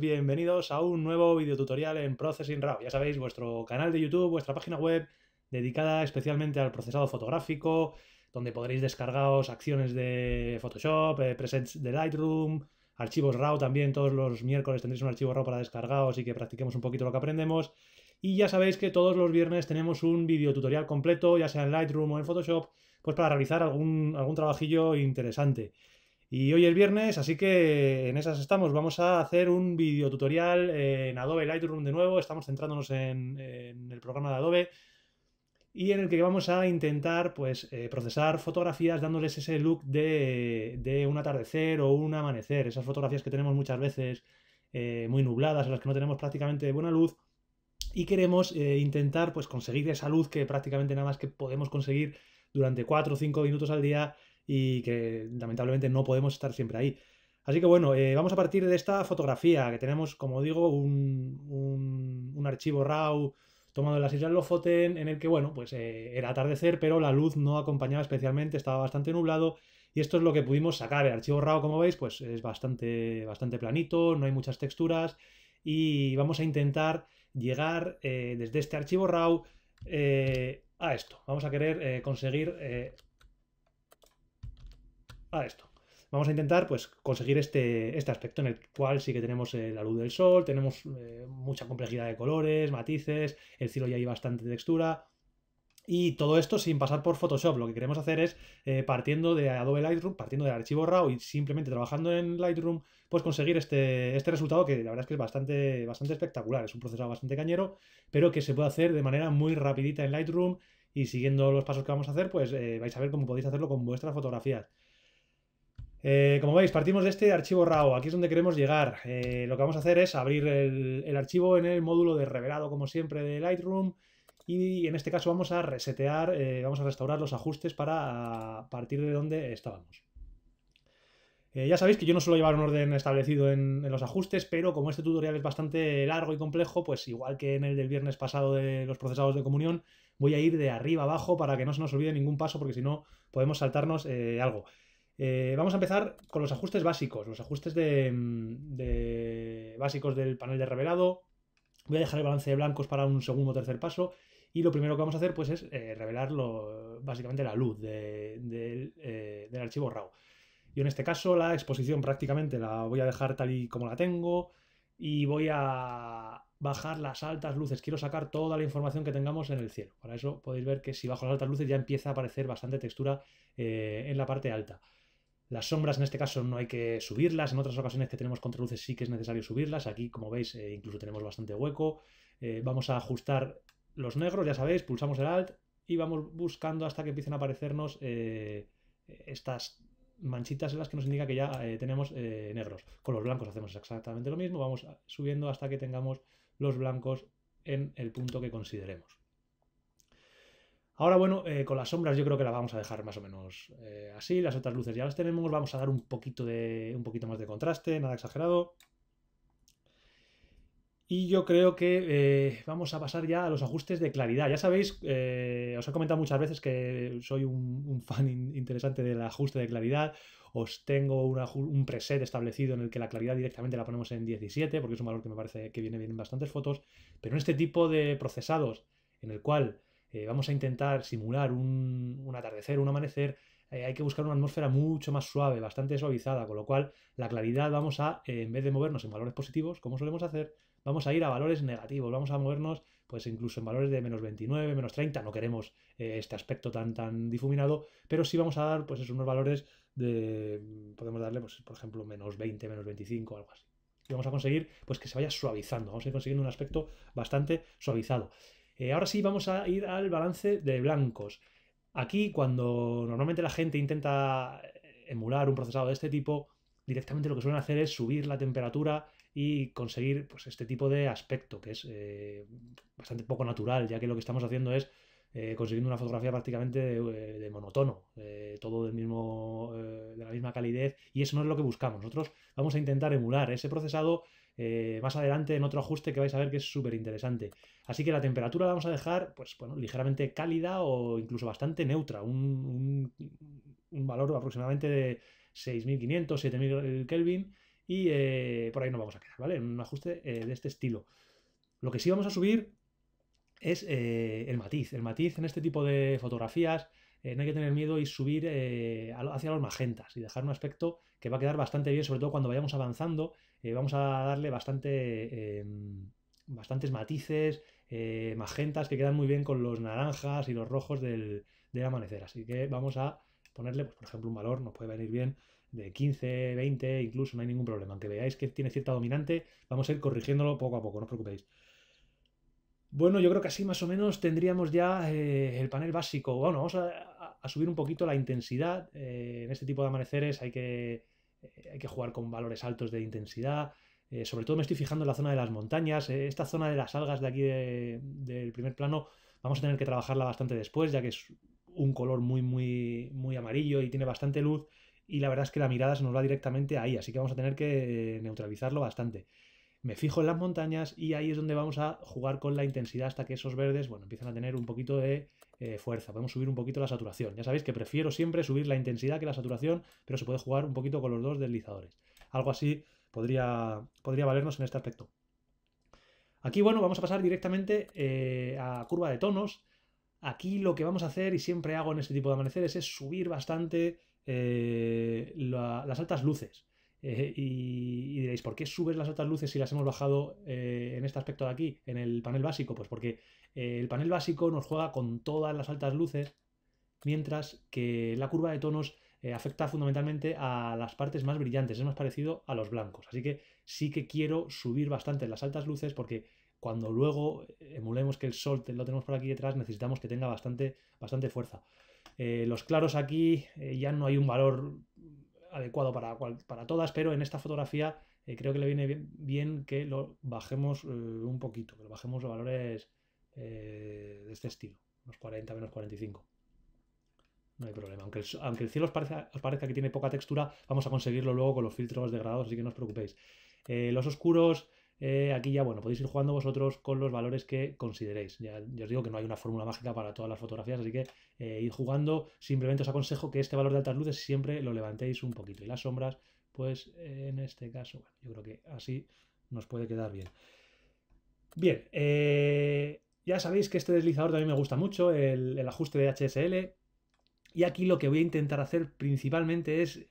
bienvenidos a un nuevo videotutorial en Processing RAW. Ya sabéis, vuestro canal de YouTube, vuestra página web dedicada especialmente al procesado fotográfico, donde podréis descargaros acciones de Photoshop, eh, presets de Lightroom, archivos RAW también, todos los miércoles tendréis un archivo RAW para descargaros y que practiquemos un poquito lo que aprendemos. Y ya sabéis que todos los viernes tenemos un videotutorial completo, ya sea en Lightroom o en Photoshop, pues para realizar algún, algún trabajillo interesante. Y hoy es viernes, así que en esas estamos. Vamos a hacer un video tutorial en Adobe Lightroom de nuevo. Estamos centrándonos en, el programa de Adobe y en el que vamos a intentar pues, eh, procesar fotografías dándoles ese look de, un atardecer o un amanecer. Esas fotografías que tenemos muchas veces eh, muy nubladas, en las que no tenemos prácticamente buena luz. Y queremos eh, intentar pues, conseguir esa luz que prácticamente nada más que podemos conseguir durante 4 o 5 minutos al día y que lamentablemente no podemos estar siempre ahí. Así que bueno, eh, vamos a partir de esta fotografía, que tenemos, como digo, un, archivo RAW tomado en las Islas Lofoten, en el que, bueno, pues eh, era atardecer, pero la luz no acompañaba especialmente, estaba bastante nublado, y esto es lo que pudimos sacar. El archivo RAW, como veis, pues es bastante, bastante planito, no hay muchas texturas, y vamos a intentar llegar eh, desde este archivo RAW a esto. Vamos a querer conseguir esto. Vamos a intentar pues, conseguir este, este aspecto en el cual sí que tenemos eh, la luz del sol, tenemos eh, mucha complejidad de colores, matices, el cielo ya hay bastante textura, y todo esto sin pasar por Photoshop. Lo que queremos hacer es, eh, partiendo de Adobe Lightroom, partiendo del archivo RAW y simplemente trabajando en Lightroom, pues conseguir este, este, resultado que la verdad es que es bastante, bastante espectacular. Es un procesado bastante cañero, pero que se puede hacer de manera muy rapidita en Lightroom y siguiendo los pasos que vamos a hacer, pues vais a ver cómo podéis hacerlo con vuestras fotografías. Eh, como veis, partimos de este archivo RAW, aquí es donde queremos llegar. Eh, lo que vamos a hacer es abrir el, archivo en el módulo de revelado, como siempre, de Lightroom, y en este caso vamos a resetear, eh, vamos a restaurar los ajustes para partir de donde estábamos. ya sabéis que yo no suelo llevar un orden establecido en los ajustes, pero como este tutorial es bastante largo y complejo, pues igual que en el del viernes pasado de los procesados de comunión, voy a ir de arriba abajo para que no se nos olvide ningún paso, porque si no podemos saltarnos algo. Eh, vamos a empezar con los ajustes básicos, los ajustes mm, básicos del panel de revelado. Voy a dejar el balance de blancos para un segundo o tercer paso. Y lo primero que vamos a hacer pues, es eh, revelar básicamente la luz eh, del archivo RAW. Yo en este caso la exposición prácticamente la voy a dejar tal y como la tengo y voy a bajar las altas luces. Quiero sacar toda la información que tengamos en el cielo. Para eso podéis ver que si bajo las altas luces ya empieza a aparecer bastante textura en la parte alta. Las sombras en este caso no hay que subirlas, en otras ocasiones que tenemos contraluces sí que es necesario subirlas, aquí como veis eh, incluso tenemos bastante hueco. Eh, vamos a ajustar los negros, ya sabéis, pulsamos el Alt y vamos buscando hasta que empiecen a aparecernos eh, estas manchitas en las que nos indica que ya tenemos negros. Con los blancos hacemos exactamente lo mismo, vamos subiendo hasta que tengamos los blancos en el punto que consideremos. Ahora, bueno, eh, con las sombras yo creo que las vamos a dejar más o menos eh, así. Las otras luces ya las tenemos. Vamos a dar un poquito, de, un poquito más de contraste, nada exagerado. Y yo creo que eh, vamos a pasar ya a los ajustes de claridad. Ya sabéis, os he comentado muchas veces que soy un, fan interesante del ajuste de claridad. Os tengo un preset establecido en el que la claridad directamente la ponemos en 17, porque es un valor que me parece que viene bien en bastantes fotos. Pero en este tipo de procesados, en el cual eh, vamos a intentar simular un, atardecer, un amanecer, eh, hay que buscar una atmósfera mucho más suave, bastante suavizada, con lo cual la claridad vamos a, eh, en vez de movernos en valores positivos, como solemos hacer, vamos a ir a valores negativos, vamos a movernos pues incluso en valores de menos 29, menos 30, no queremos este aspecto tan, tan difuminado, pero sí vamos a dar pues unos valores de, podemos darle pues, por ejemplo menos 20, menos 25, algo así. Y vamos a conseguir pues que se vaya suavizando, vamos a ir consiguiendo un aspecto bastante suavizado. Eh, ahora sí vamos a ir al balance de blancos. Aquí cuando normalmente la gente intenta eh, emular un procesado de este tipo, directamente lo que suelen hacer es subir la temperatura y conseguir pues, este tipo de aspecto, que es eh, bastante poco natural, ya que lo que estamos haciendo es conseguir una fotografía prácticamente de, monotono, todo del mismo, de la misma calidez, y eso no es lo que buscamos. Nosotros vamos a intentar emular ese procesado eh, más adelante en otro ajuste que vais a ver que es súper interesante. Así que la temperatura la vamos a dejar pues, ligeramente cálida o incluso bastante neutra, un, valor aproximadamente de 6.500, 7.000 eh, Kelvin y eh, por ahí nos vamos a quedar, ¿vale? En un ajuste de este estilo. Lo que sí vamos a subir es el matiz. El matiz en este tipo de fotografías no hay que tener miedo y subir hacia los magentas y dejar un aspecto que va a quedar bastante bien, sobre todo cuando vayamos avanzando eh, vamos a darle bastante, eh, bastantes matices, eh, magentas que quedan muy bien con los naranjas y los rojos del, amanecer. Así que vamos a ponerle, pues, por ejemplo, un valor, nos puede venir bien de 15, 20, incluso no hay ningún problema. Aunque veáis que tiene cierta dominante, vamos a ir corrigiéndolo poco a poco, no os preocupéis. Bueno, yo creo que así más o menos tendríamos ya el panel básico. Bueno, vamos a, subir un poquito la intensidad. en este tipo de amaneceres hay que eh, hay que jugar con valores altos de intensidad. Eh, sobre todo me estoy fijando en la zona de las montañas. Eh, esta zona de las algas de aquí del primer plano vamos a tener que trabajarla bastante después, ya que es un color muy, muy, muy amarillo y tiene bastante luz. Y la verdad es que la mirada se nos va directamente ahí, así que vamos a tener que neutralizarlo bastante. Me fijo en las montañas y ahí es donde vamos a jugar con la intensidad hasta que esos verdes, bueno, empiezan a tener un poquito de eh, fuerza, podemos subir un poquito la saturación. Ya sabéis que prefiero siempre subir la intensidad que la saturación, pero se puede jugar un poquito con los dos deslizadores. Algo así podría, podría valernos en este aspecto. Aquí, bueno, vamos a pasar directamente eh, a curva de tonos. Aquí lo que vamos a hacer, y siempre hago en este tipo de amaneceres, es subir bastante eh, las altas luces. y, diréis, ¿por qué subes las altas luces si las hemos bajado en este aspecto de aquí, en el panel básico? Pues porque eh, el panel básico nos juega con todas las altas luces, mientras que la curva de tonos eh, afecta fundamentalmente a las partes más brillantes, es más parecido a los blancos. Así que sí que quiero subir bastante las altas luces porque cuando luego eh, emulemos que el sol lo tenemos por aquí detrás, necesitamos que tenga bastante, bastante fuerza. los claros aquí ya no hay un valor adecuado para, para todas, pero en esta fotografía creo que le viene bien, bien que lo bajemos un poquito, que lo bajemos los valores eh, de este estilo, unos 40, menos 45. No hay problema. Aunque el, aunque cielo os parezca, que tiene poca textura, vamos a conseguirlo luego con los filtros degradados, así que no os preocupéis. Eh, los oscuros, eh, aquí ya, bueno, podéis ir jugando vosotros con los valores que consideréis. Ya, os digo que no hay una fórmula mágica para todas las fotografías, así que ir jugando. Simplemente os aconsejo que este valor de altas luces siempre lo levantéis un poquito. Y las sombras, pues en este caso, yo creo que así nos puede quedar bien. Bien, eh, ya sabéis que este deslizador también me gusta mucho, el, ajuste de HSL. Y aquí lo que voy a intentar hacer principalmente es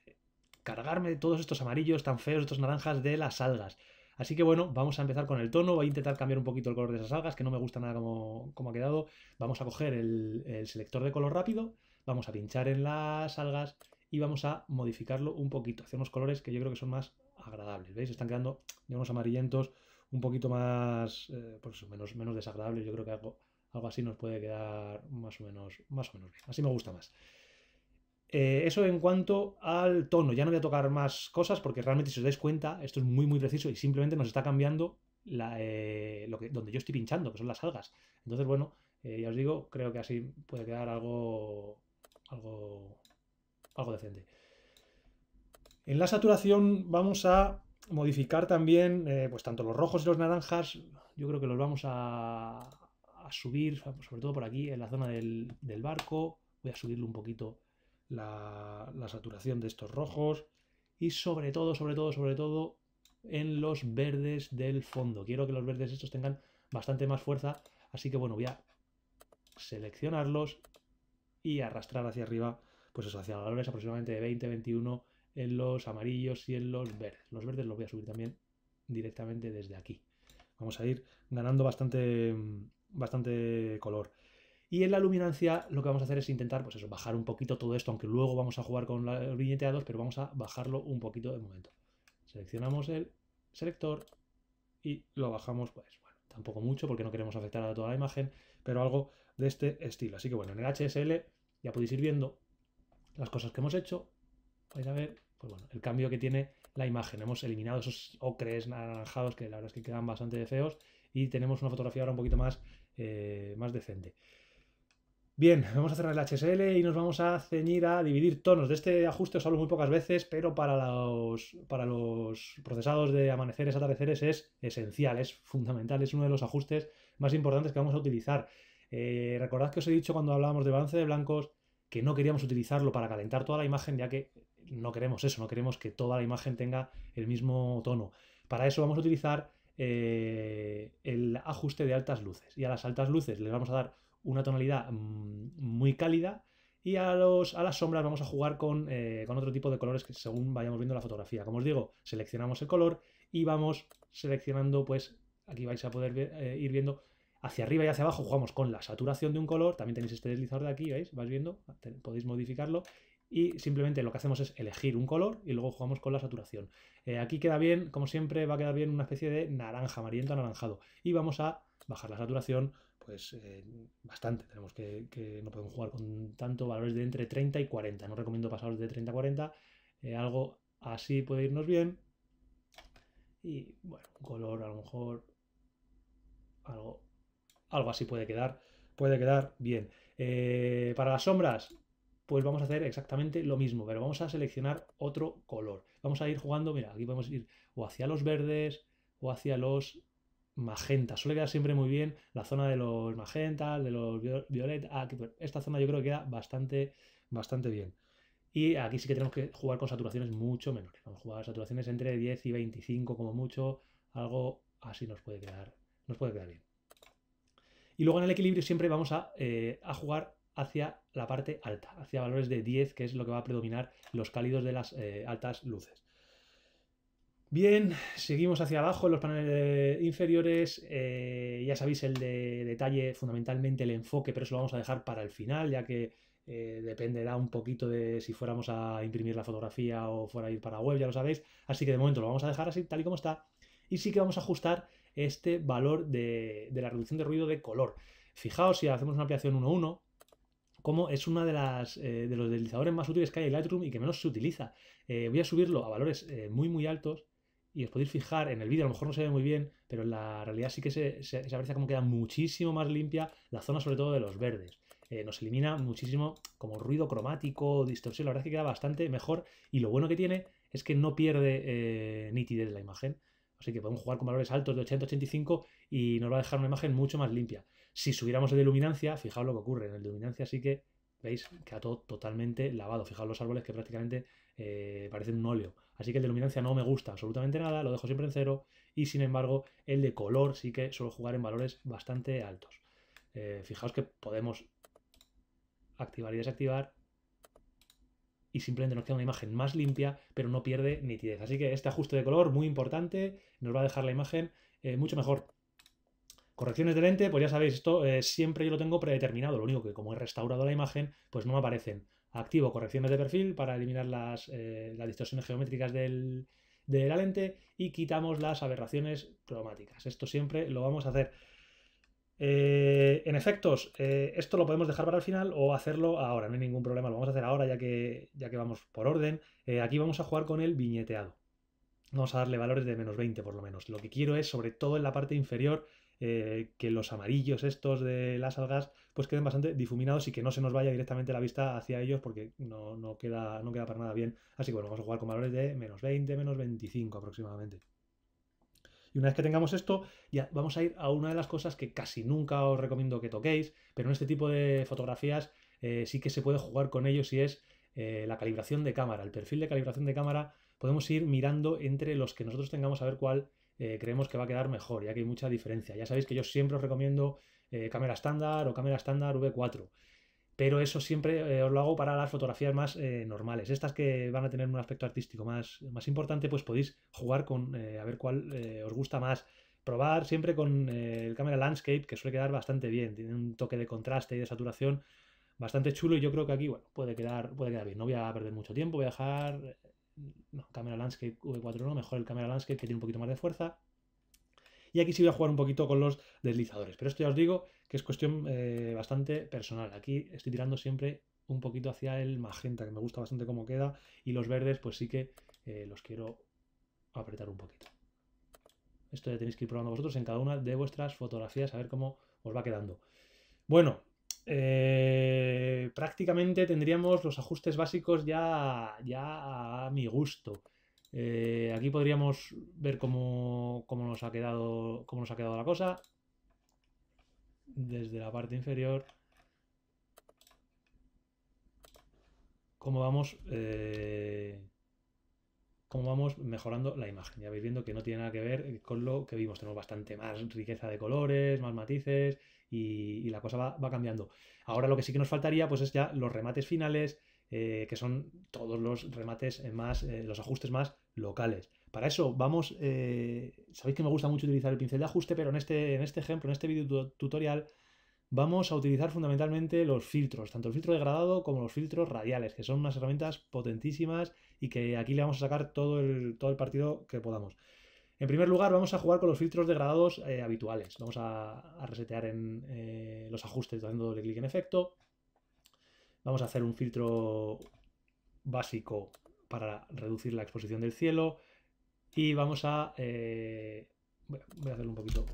cargarme todos estos amarillos tan feos, estos naranjas de las algas. Así que bueno, vamos a empezar con el tono, voy a intentar cambiar un poquito el color de esas algas, que no me gusta nada como, ha quedado. Vamos a coger el, el, selector de color rápido, vamos a pinchar en las algas y vamos a modificarlo un poquito. Hacemos colores que yo creo que son más agradables, ¿veis? Están quedando de unos amarillentos un poquito más, eh, pues menos, menos desagradable, yo creo que algo, así nos puede quedar más o menos, más bien. Así me gusta más. Eh, eso en cuanto al tono, ya no voy a tocar más cosas porque realmente si os dais cuenta, esto es muy muy preciso y simplemente nos está cambiando eh, lo que, donde yo estoy pinchando, que son las algas. Entonces, bueno, ya os digo, creo que así puede quedar algo, algo, algo decente. En la saturación vamos a modificar también, eh, pues tanto los rojos y los naranjas, yo creo que los vamos a, subir, pues, sobre todo por aquí, en la zona del, barco. Voy a subirle un poquito la, saturación de estos rojos. Y sobre todo, sobre todo, sobre todo, en los verdes del fondo. Quiero que los verdes estos tengan bastante más fuerza. Así que bueno, voy a seleccionarlos y arrastrar hacia arriba, pues eso, hacia valores aproximadamente de 20, 21 en los amarillos y en los verdes. Los verdes los voy a subir también directamente desde aquí. Vamos a ir ganando bastante, mm, bastante color. Y en la luminancia lo que vamos a hacer es intentar, pues eso, bajar un poquito todo esto, aunque luego vamos a jugar con los viñeteados, pero vamos a bajarlo un poquito de momento. Seleccionamos el selector y lo bajamos, pues bueno, tampoco mucho porque no queremos afectar a toda la imagen, pero algo de este estilo. Así que bueno, en el HSL ya podéis ir viendo las cosas que hemos hecho. Vais a ver pues bueno, el cambio que tiene la imagen. Hemos eliminado esos ocres naranjados que la verdad es que quedan bastante feos y tenemos una fotografía ahora un poquito más, eh, más decente. Bien, vamos a cerrar el HSL y nos vamos a ceñir a dividir tonos. De este ajuste os hablo muy pocas veces, pero para los, para los procesados de amaneceres, atardeceres es esencial, es fundamental, es uno de los ajustes más importantes que vamos a utilizar. Eh, recordad que os he dicho cuando hablábamos de balance de blancos que no queríamos utilizarlo para calentar toda la imagen, ya que no queremos eso, no queremos que toda la imagen tenga el mismo tono. Para eso vamos a utilizar eh, el ajuste de altas luces. Y a las altas luces les vamos a dar una tonalidad mm, muy cálida y a, los, a las sombras vamos a jugar eh, con, otro tipo de colores que según vayamos viendo la fotografía. Como os digo, seleccionamos el color y vamos seleccionando, pues aquí vais a poder eh, ir viendo hacia arriba y hacia abajo jugamos con la saturación de un color, también tenéis este deslizador de aquí, ¿veis? Vais viendo, podéis modificarlo y simplemente lo que hacemos es elegir un color y luego jugamos con la saturación. Eh, aquí queda bien, como siempre, va a quedar bien una especie de naranja, amarillento anaranjado y vamos a bajar la saturación pues eh, bastante, tenemos que, no podemos jugar con tanto valores de entre 30 y 40, no recomiendo pasaros de 30 a 40, eh, algo así puede irnos bien y bueno, un color a lo mejor algo algo así puede quedar, puede quedar bien. Eh, para las sombras, pues vamos a hacer exactamente lo mismo, pero vamos a seleccionar otro color. Vamos a ir jugando, mira, aquí podemos ir o hacia los verdes o hacia los magenta. Suele quedar siempre muy bien la zona de los magentas, de los violetas, ah, esta zona yo creo que queda bastante, bastante bien. Y aquí sí que tenemos que jugar con saturaciones mucho menores. Vamos a jugar saturaciones entre 10 y 25 como mucho. Algo así nos puede quedar, nos puede quedar bien. Y luego en el equilibrio siempre vamos eh, a, jugar hacia la parte alta, hacia valores de 10, que es lo que va a predominar los cálidos de las eh, altas luces. Bien, seguimos hacia abajo en los paneles eh, inferiores. ya sabéis el de detalle, fundamentalmente el enfoque, pero eso lo vamos a dejar para el final, ya que dependerá un poquito de si fuéramos a imprimir la fotografía o fuera a ir para web, ya lo sabéis. Así que de momento lo vamos a dejar así, tal y como está. Y sí que vamos a ajustar este valor de, la reducción de ruido de color. Fijaos si hacemos una ampliación 1.1, como es uno de, eh, de los deslizadores más útiles que hay en Lightroom y que menos se utiliza. Eh, voy a subirlo a valores eh, muy muy altos y os podéis fijar en el vídeo, a lo mejor no se ve muy bien, pero en la realidad sí que se, se, aprecia como queda muchísimo más limpia la zona sobre todo de los verdes. nos elimina muchísimo como ruido cromático, distorsión, la verdad es que queda bastante mejor y lo bueno que tiene es que no pierde nitidez la imagen. Así que podemos jugar con valores altos de 80, 85 y nos va a dejar una imagen mucho más limpia. Si subiéramos el de luminancia, fijaos lo que ocurre. En el de luminancia sí que, veis, queda todo totalmente lavado. Fijaos los árboles que prácticamente eh, parecen un óleo. Así que el de luminancia no me gusta absolutamente nada, lo dejo siempre en cero. Y sin embargo, el de color sí que suelo jugar en valores bastante altos. Eh, fijaos que podemos activar y desactivar y simplemente nos queda una imagen más limpia, pero no pierde nitidez. Así que este ajuste de color, muy importante, nos va a dejar la imagen eh, mucho mejor. Correcciones de lente, pues ya sabéis, esto eh, siempre yo lo tengo predeterminado, lo único que como he restaurado la imagen, pues no me aparecen. Activo correcciones de perfil para eliminar las, eh, distorsiones geométricas de la lente y quitamos las aberraciones cromáticas. Esto siempre lo vamos a hacer. Eh, en efectos, eh, esto lo podemos dejar para el final o hacerlo ahora, no hay ningún problema, lo vamos a hacer ahora ya que, ya que vamos por orden. Eh, aquí vamos a jugar con el viñeteado. Vamos a darle valores de menos 20 por lo menos. Lo que quiero es, sobre todo en la parte inferior, que los amarillos estos de las algas pues queden bastante difuminados y que no se nos vaya directamente la vista hacia ellos porque no, no, queda, no queda para nada bien. Así que bueno, vamos a jugar con valores de menos 20, menos 25 aproximadamente. Y una vez que tengamos esto, ya vamos a ir a una de las cosas que casi nunca os recomiendo que toquéis, pero en este tipo de fotografías eh, sí que se puede jugar con ello y es eh, la calibración de cámara. El perfil de calibración de cámara podemos ir mirando entre los que nosotros tengamos a ver cuál eh, creemos que va a quedar mejor, ya que hay mucha diferencia. Ya sabéis que yo siempre os recomiendo cámara estándar o cámara estándar V4 pero eso siempre eh, os lo hago para las fotografías más eh, normales. Estas que van a tener un aspecto artístico más, más importante, pues podéis jugar con eh, a ver cuál os gusta más. Probar siempre con el cámara landscape, que suele quedar bastante bien. Tiene un toque de contraste y de saturación bastante chulo y yo creo que aquí, bueno, puede quedar, puede quedar bien. No voy a perder mucho tiempo, voy a dejar... No, cámara landscape V4 mejor el cámara landscape que tiene un poquito más de fuerza. Y aquí sí voy a jugar un poquito con los deslizadores. Pero esto ya os digo es cuestión eh, bastante personal. Aquí estoy tirando siempre un poquito hacia el magenta, que me gusta bastante cómo queda, y los verdes pues sí que eh, los quiero apretar un poquito. Esto ya tenéis que ir probando vosotros en cada una de vuestras fotografías, a ver cómo os va quedando. Bueno, eh, prácticamente tendríamos los ajustes básicos ya, ya a mi gusto. aquí podríamos ver cómo, nos ha quedado, cómo nos ha quedado la cosa desde la parte inferior. Cómo vamos, eh, vamos mejorando la imagen. Ya vais viendo que no tiene nada que ver con lo que vimos. Tenemos bastante más riqueza de colores, más matices y, la cosa va, cambiando. Ahora lo que sí que nos faltaría pues es ya los remates finales, eh, que son todos los remates más, eh, los ajustes más locales. Para eso vamos, eh, sabéis que me gusta mucho utilizar el pincel de ajuste, pero en este, en este ejemplo, en este vídeo tutorial, vamos a utilizar fundamentalmente los filtros, tanto el filtro degradado como los filtros radiales, que son unas herramientas potentísimas y que aquí le vamos a sacar todo el, todo el partido que podamos. En primer lugar, vamos a jugar con los filtros degradados eh, habituales. Vamos a, resetear en eh, los ajustes dando doble clic en efecto. Vamos a hacer un filtro básico para reducir la exposición del cielo. Y vamos eh, a... voy a hacerlo un poquito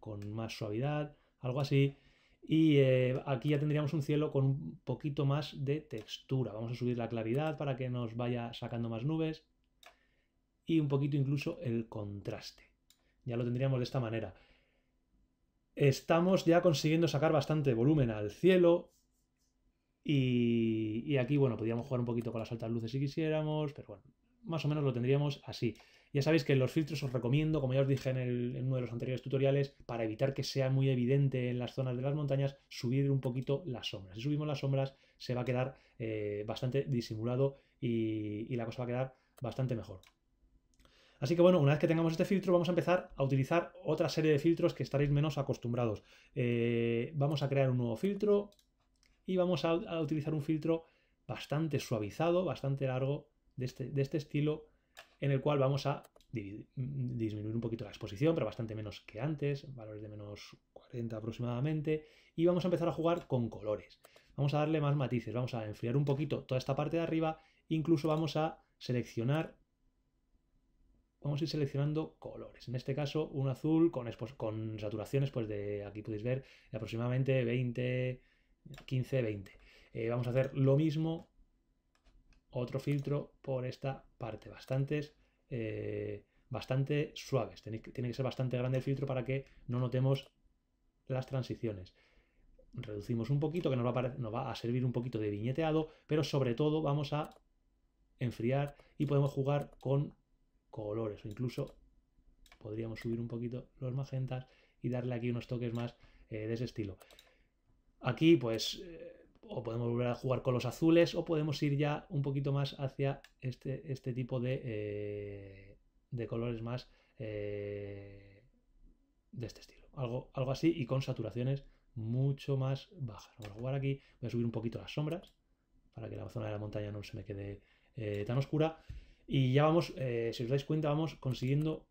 con más suavidad, algo así. Y eh, aquí ya tendríamos un cielo con un poquito más de textura. Vamos a subir la claridad para que nos vaya sacando más nubes. Y un poquito incluso el contraste. Ya lo tendríamos de esta manera. Estamos ya consiguiendo sacar bastante volumen al cielo. Y, y aquí, bueno, podríamos jugar un poquito con las altas luces si quisiéramos, pero bueno, más o menos lo tendríamos así. Ya sabéis que los filtros os recomiendo, como ya os dije en, uno de los anteriores tutoriales, para evitar que sea muy evidente en las zonas de las montañas, subir un poquito las sombras. Si subimos las sombras se va a quedar eh, bastante disimulado y, la cosa va a quedar bastante mejor. Así que bueno, una vez que tengamos este filtro, vamos a empezar a utilizar otra serie de filtros que estaréis menos acostumbrados. Eh, vamos a crear un nuevo filtro y vamos a utilizar un filtro bastante suavizado, bastante largo, este, de este, estilo en el cual vamos a mm, disminuir un poquito la exposición, pero bastante menos que antes, valores de menos 40 aproximadamente, y vamos a empezar a jugar con colores. Vamos a darle más matices, vamos a enfriar un poquito toda esta parte de arriba, incluso vamos a seleccionar, vamos a ir seleccionando colores. En este caso, un azul con, con saturaciones, pues de aquí podéis ver aproximadamente 20, 15, 20. vamos a hacer lo mismo otro filtro por esta parte, bastantes, eh, bastante suaves. Tiene, que ser bastante grande el filtro para que no notemos las transiciones. Reducimos un poquito, que nos va, a, servir un poquito de viñeteado, pero sobre todo vamos a enfriar y podemos jugar con colores o incluso podríamos subir un poquito los magentas y darle aquí unos toques más eh, de ese estilo. Aquí pues eh, o podemos volver a jugar con los azules, o podemos ir ya un poquito más hacia este, este tipo de, eh, de colores más eh, de este estilo. Algo, algo así y con saturaciones mucho más bajas. Vamos a jugar aquí, voy a subir un poquito las sombras para que la zona de la montaña no se me quede eh, tan oscura. Y ya vamos, si os dais cuenta, vamos consiguiendo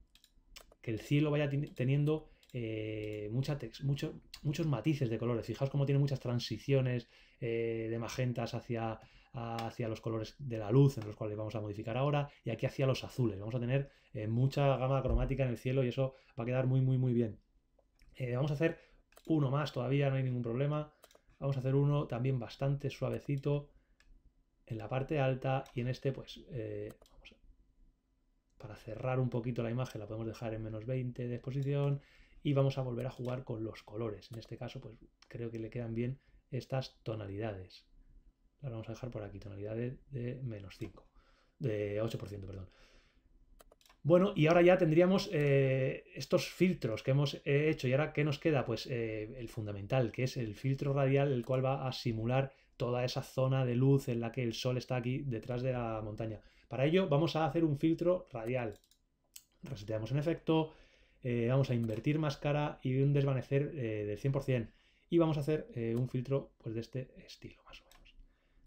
que el cielo vaya teniendo eh, muchos matices de colores. Fijaos cómo tiene muchas transiciones eh, de magentas hacia, hacia los colores de la luz, en los cuales vamos a modificar ahora, y aquí hacia los azules. Vamos a tener eh, mucha gama cromática en el cielo y eso va a quedar muy, muy, muy bien. vamos a hacer uno más todavía, no hay ningún problema. Vamos a hacer uno también bastante suavecito en la parte alta y en este pues para cerrar un poquito la imagen la podemos dejar en menos 20 de exposición y vamos a volver a jugar con los colores. En este caso, pues creo que le quedan bien estas tonalidades. Las vamos a dejar por aquí, tonalidades de menos 5, de 8%, perdón. Bueno, y ahora ya tendríamos eh, estos filtros que hemos hecho. ¿Y ahora qué nos queda? Pues eh, el fundamental, que es el filtro radial, el cual va a simular toda esa zona de luz en la que el sol está aquí detrás de la montaña. Para ello vamos a hacer un filtro radial. Reseteamos en efecto, eh, vamos a invertir más cara y un desvanecer eh, del 100%. Y vamos a hacer eh, un filtro pues, de este estilo, más o menos.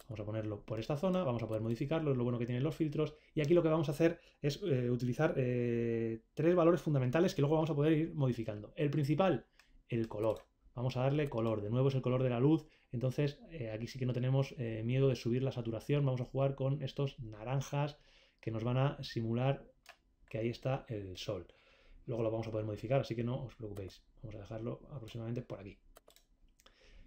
Vamos a ponerlo por esta zona, vamos a poder modificarlo, es lo bueno que tienen los filtros. Y aquí lo que vamos a hacer es utilizar tres valores fundamentales que luego vamos a poder ir modificando. El principal, el color. Vamos a darle color, de nuevo es el color de la luz, entonces aquí sí que no tenemos miedo de subir la saturación, vamos a jugar con estos naranjas que nos van a simular que ahí está el sol. Luego lo vamos a poder modificar, así que no os preocupéis. Vamos a dejarlo aproximadamente por aquí.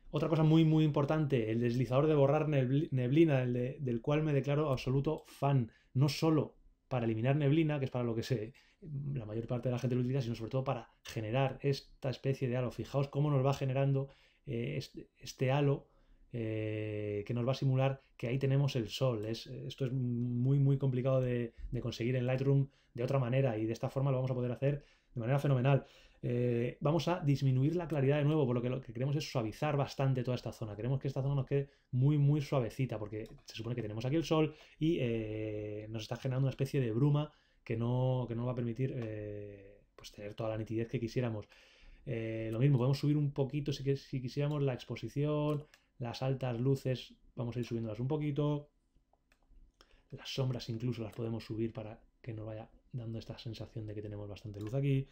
Otra cosa muy, muy importante, el deslizador de borrar neblina, del cual me declaro absoluto fan. No solo para eliminar neblina, que es para lo que se, la mayor parte de la gente lo utiliza, sino sobre todo para generar esta especie de halo. Fijaos cómo nos va generando eh, este, este halo eh, que nos va a simular que ahí tenemos el sol. Es, esto es muy, muy complicado de, conseguir en Lightroom de otra manera y de esta forma lo vamos a poder hacer de manera fenomenal. Eh, vamos a disminuir la claridad de nuevo, por lo que lo que queremos es suavizar bastante toda esta zona. Queremos que esta zona nos quede muy, muy suavecita, porque se supone que tenemos aquí el sol y eh, nos está generando una especie de bruma que no, nos va a permitir pues tener toda la nitidez que quisiéramos. lo mismo, podemos subir un poquito si, si quisiéramos la exposición, las altas luces vamos a ir subiéndolas un poquito. Las sombras incluso las podemos subir para que nos vaya dando esta sensación de que tenemos bastante luz aquí.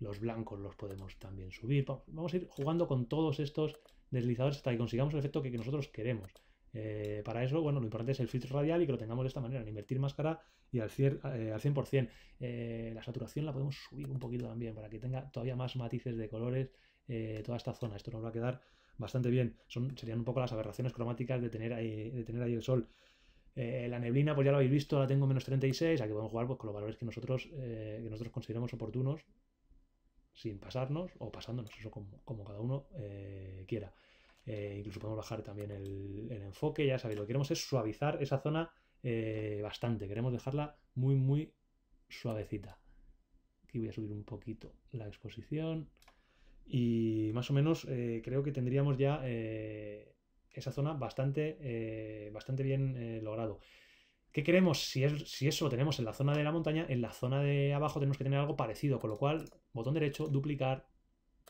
Los blancos los podemos también subir. Vamos a ir jugando con todos estos deslizadores hasta que consigamos el efecto que nosotros queremos. Eh, para eso, bueno, lo importante es el filtro radial y que lo tengamos de esta manera, invertir máscara y al, eh, al 100%. Eh, la saturación la podemos subir un poquito también para que tenga todavía más matices de colores toda esta zona. Esto nos va a quedar bastante bien. Son, serían un poco las aberraciones cromáticas de tener ahí, de tener ahí el sol. Eh, la neblina, pues ya lo habéis visto, la tengo menos 36, aquí podemos jugar pues, con los valores que nosotros, eh, consideremos nosotros consideramos oportunos, sin pasarnos o pasándonos, eso como, cada uno eh, quiera. incluso podemos bajar también el, el, enfoque, ya sabéis, lo que queremos es suavizar esa zona bastante, queremos dejarla muy, muy suavecita. Aquí voy a subir un poquito la exposición. Y más o menos eh, creo que tendríamos ya eh, esa zona bastante, eh, bastante bien logrado. ¿Qué queremos? Si, si eso lo tenemos en la zona de la montaña, en la zona de abajo tenemos que tener algo parecido, con lo cual, botón derecho, duplicar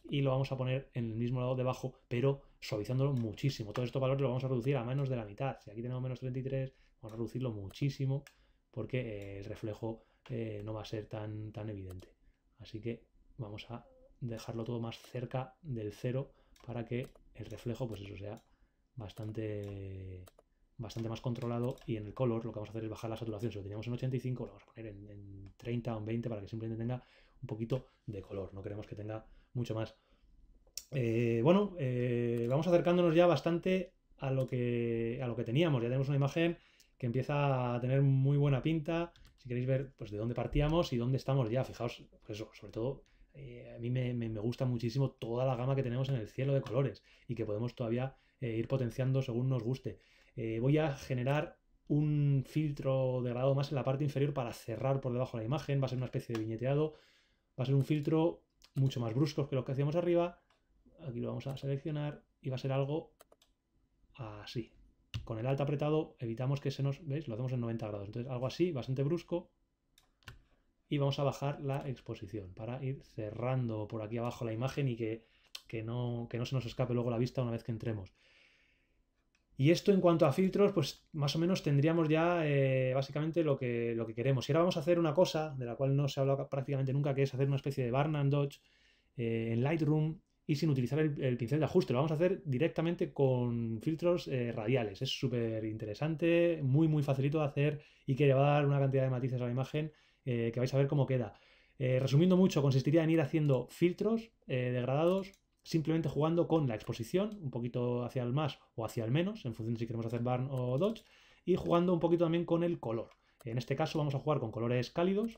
y lo vamos a poner en el mismo lado de abajo pero suavizándolo muchísimo. todo estos valores lo vamos a reducir a menos de la mitad. Si aquí tenemos menos 33, vamos a reducirlo muchísimo porque el reflejo no va a ser tan, tan evidente. Así que vamos a dejarlo todo más cerca del cero para que el reflejo, pues eso sea bastante, bastante más controlado. Y en el color lo que vamos a hacer es bajar la saturación. Si lo teníamos en 85, lo vamos a poner en, 30 o en 20 para que simplemente tenga un poquito de color. No queremos que tenga mucho más. Eh, bueno, eh, vamos acercándonos ya bastante a lo, que, a lo que teníamos. Ya tenemos una imagen que empieza a tener muy buena pinta. Si queréis ver pues, de dónde partíamos y dónde estamos ya, fijaos, pues eso, sobre todo eh, a mí me, gusta muchísimo toda la gama que tenemos en el cielo de colores y que podemos todavía eh, ir potenciando según nos guste. Eh, voy a generar un filtro de grado más en la parte inferior para cerrar por debajo la imagen, va a ser una especie de viñeteado, va a ser un filtro mucho más brusco que lo que hacíamos arriba, aquí lo vamos a seleccionar y va a ser algo así. Con el alto apretado evitamos que se nos, ¿veis? Lo hacemos en 90 grados, entonces algo así, bastante brusco, y vamos a bajar la exposición para ir cerrando por aquí abajo la imagen y que, no, no se nos escape luego la vista una vez que entremos. Y esto en cuanto a filtros, pues más o menos tendríamos ya eh, básicamente lo que, lo que queremos. Y ahora vamos a hacer una cosa de la cual no se habla prácticamente nunca, que es hacer una especie de Barn and Dodge eh, en Lightroom y sin utilizar el, pincel de ajuste. Lo vamos a hacer directamente con filtros eh, radiales. Es súper interesante, muy, muy facilito de hacer y que le va a dar una cantidad de matices a la imagen eh, que vais a ver cómo queda. Eh, resumiendo mucho, consistiría en ir haciendo filtros eh, degradados, simplemente jugando con la exposición, un poquito hacia el más o hacia el menos, en función de si queremos hacer barn o dodge, y jugando un poquito también con el color. En este caso vamos a jugar con colores cálidos,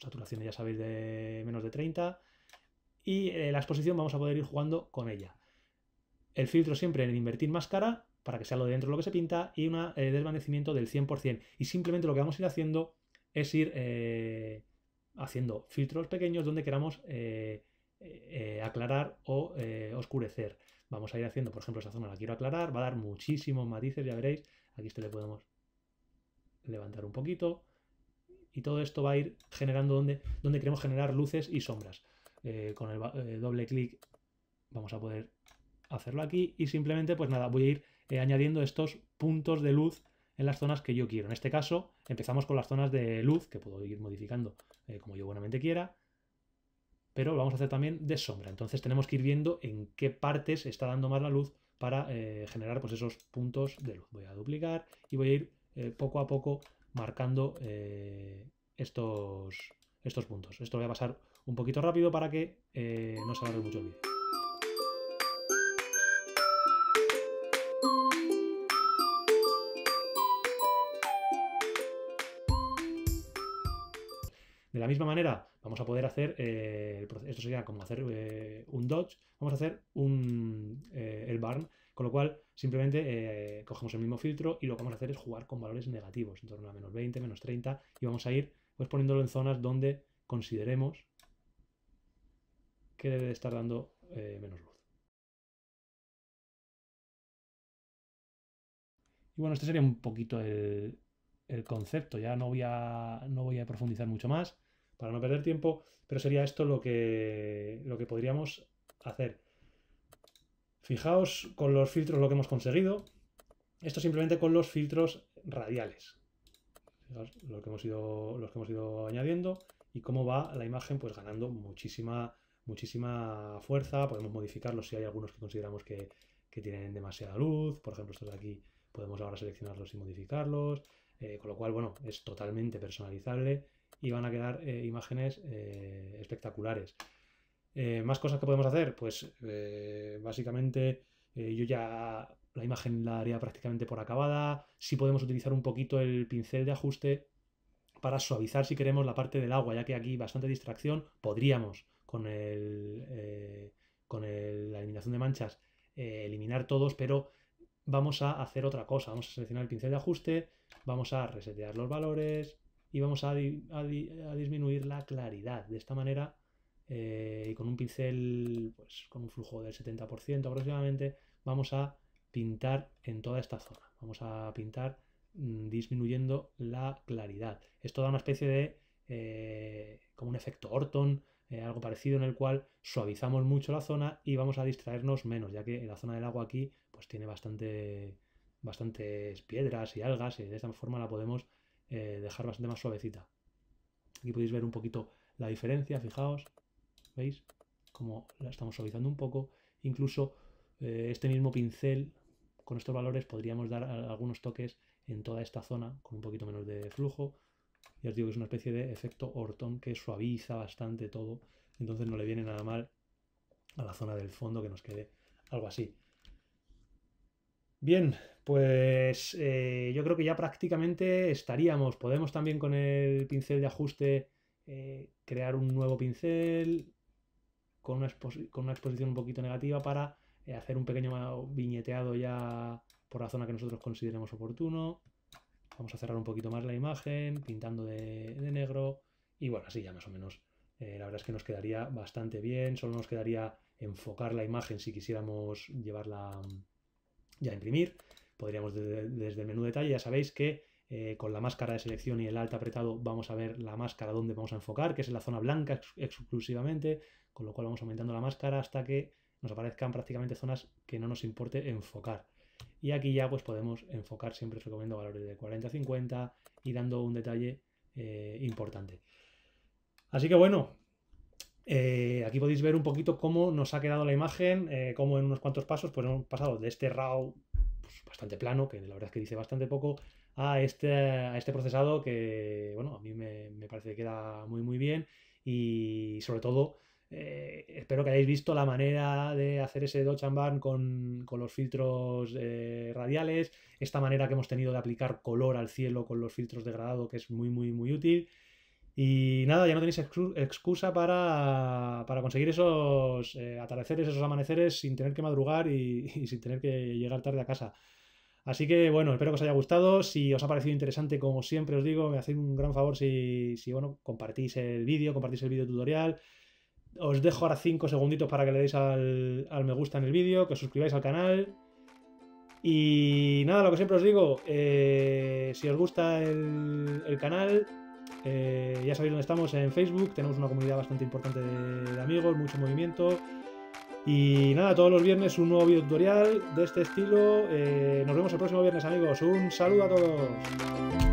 saturación ya sabéis de menos de 30, y la exposición vamos a poder ir jugando con ella. El filtro siempre en invertir máscara, para que sea lo de dentro lo que se pinta, y un desvanecimiento del 100%. Y simplemente lo que vamos a ir haciendo es ir eh, haciendo filtros pequeños donde queramos eh, eh, aclarar o oscurecer. Vamos a ir haciendo, por ejemplo, esa zona la quiero aclarar, va a dar muchísimos matices, ya veréis. Aquí este le podemos levantar un poquito. Y todo esto va a ir generando donde, donde queremos generar luces y sombras. con el doble clic vamos a poder hacerlo aquí y simplemente, pues nada, voy a ir añadiendo estos puntos de luz en las zonas que yo quiero. En este caso, empezamos con las zonas de luz, que puedo ir modificando eh, como yo buenamente quiera, pero vamos a hacer también de sombra. Entonces tenemos que ir viendo en qué partes está dando más la luz para eh, generar pues, esos puntos de luz. Voy a duplicar y voy a ir eh, poco a poco marcando estos, estos puntos. Esto lo voy a pasar un poquito rápido para que no se haga mucho el vídeo. De la misma manera, vamos a poder hacer, eh, esto sería como hacer eh, un dodge, vamos a hacer eh, el barn, con lo cual simplemente cogemos el mismo filtro y lo que vamos a hacer es jugar con valores negativos, en torno a menos 20, menos 30, y vamos a ir pues, poniéndolo en zonas donde consideremos que debe de estar dando menos luz. Y bueno, este sería un poquito el, concepto. Ya no voy a profundizar mucho más para no perder tiempo, pero sería esto lo que, lo que podríamos hacer. Fijaos con los filtros lo que hemos conseguido. Esto simplemente con los filtros radiales. lo que hemos ido, los que hemos ido añadiendo y cómo va la imagen pues ganando muchísima, muchísima fuerza. Podemos modificarlos si hay algunos que consideramos que, tienen demasiada luz. Por ejemplo, estos de aquí podemos ahora seleccionarlos y modificarlos. Eh, con lo cual, bueno, es totalmente personalizable y van a quedar eh, imágenes eh, espectaculares. Eh, más cosas que podemos hacer, pues básicamente yo ya la imagen la haría prácticamente por acabada. Si sí podemos utilizar un poquito el pincel de ajuste para suavizar, si queremos, la parte del agua, ya que aquí bastante distracción, podríamos con, con la eliminación de manchas eliminar todos, pero vamos a hacer otra cosa. Vamos a seleccionar el pincel de ajuste, vamos a resetear los valores, y vamos a, disminuir la claridad. De esta manera, eh, y con un pincel, pues con un flujo del 70% aproximadamente, vamos a pintar en toda esta zona. Vamos a pintar mm, disminuyendo la claridad. Esto da una especie de, eh, como un efecto Orton, eh, algo parecido en el cual suavizamos mucho la zona y vamos a distraernos menos, ya que la zona del agua aquí pues tiene bastante, bastantes piedras y algas y de esta forma la podemos eh, dejar bastante más suavecita. Aquí podéis ver un poquito la diferencia, fijaos, ¿veis? Como la estamos suavizando un poco. Incluso eh, este mismo pincel, con estos valores, podríamos dar algunos toques en toda esta zona con un poquito menos de flujo. Ya os digo que es una especie de efecto Orton que suaviza bastante todo, entonces no le viene nada mal a la zona del fondo que nos quede algo así. Bien, pues eh, yo creo que ya prácticamente estaríamos. Podemos también con el pincel de ajuste eh, crear un nuevo pincel con una, exposición un poquito negativa para eh, hacer un pequeño viñeteado ya por la zona que nosotros consideremos oportuno. Vamos a cerrar un poquito más la imagen, pintando de negro. Y bueno, así ya más o menos. la verdad es que nos quedaría bastante bien. Solo nos quedaría enfocar la imagen si quisiéramos llevarla mm, ya imprimir. Podríamos desde, el menú detalle, ya sabéis que eh, con la máscara de selección y el alto apretado vamos a ver la máscara donde vamos a enfocar, que es en la zona blanca exclusivamente, con lo cual vamos aumentando la máscara hasta que nos aparezcan prácticamente zonas que no nos importe enfocar. Y aquí ya pues podemos enfocar, siempre os recomiendo valores de 40 a 50 y dando un detalle eh, importante. Así que bueno, eh, aquí podéis ver un poquito cómo nos ha quedado la imagen, eh, cómo en unos cuantos pasos pues, hemos pasado de este RAW pues, bastante plano, que la verdad es que dice bastante poco, a este, este procesado que, bueno, a mí me, parece que queda muy, muy bien y sobre todo eh, espero que hayáis visto la manera de hacer ese Dodge and Burn con, los filtros radiales, esta manera que hemos tenido de aplicar color al cielo con los filtros degradado que es muy, muy, muy útil. Y nada, ya no tenéis excusa para, para conseguir esos eh, atardeceres, esos amaneceres sin tener que madrugar y, sin tener que llegar tarde a casa. Así que bueno, espero que os haya gustado. Si os ha parecido interesante, como siempre os digo, me hacéis un gran favor si, bueno, compartís el vídeo, compartís el vídeo tutorial. Os dejo ahora 5 segunditos para que le deis al, al me gusta en el vídeo, que os suscribáis al canal. Y nada, lo que siempre os digo, eh, si os gusta el, el canal, eh, ya sabéis dónde estamos en Facebook, tenemos una comunidad bastante importante de, amigos, mucho movimiento. Y nada, todos los viernes un nuevo video tutorial de este estilo. Eh, nos vemos el próximo viernes amigos. Un saludo a todos.